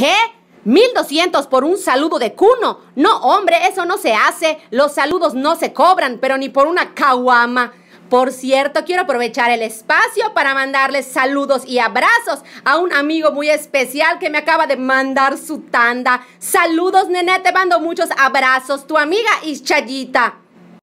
¿Qué? 1200 por un saludo de cuno. No, hombre, eso no se hace. Los saludos no se cobran, pero ni por una caguama. Por cierto, quiero aprovechar el espacio para mandarles saludos y abrazos a un amigo muy especial que me acaba de mandar su tanda. Saludos, nené, te mando muchos abrazos, tu amiga Ischayita.